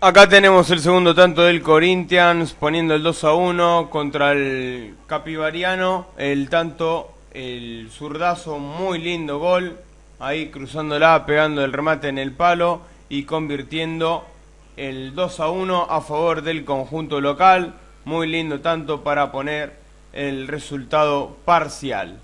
Acá tenemos el segundo tanto del Corinthians poniendo el 2 a 1 contra el Capivariano. El tanto, el zurdazo, muy lindo gol. Ahí cruzándola, pegando el remate en el palo y convirtiendo el 2 a 1 a favor del conjunto local. Muy lindo tanto para poner el resultado parcial.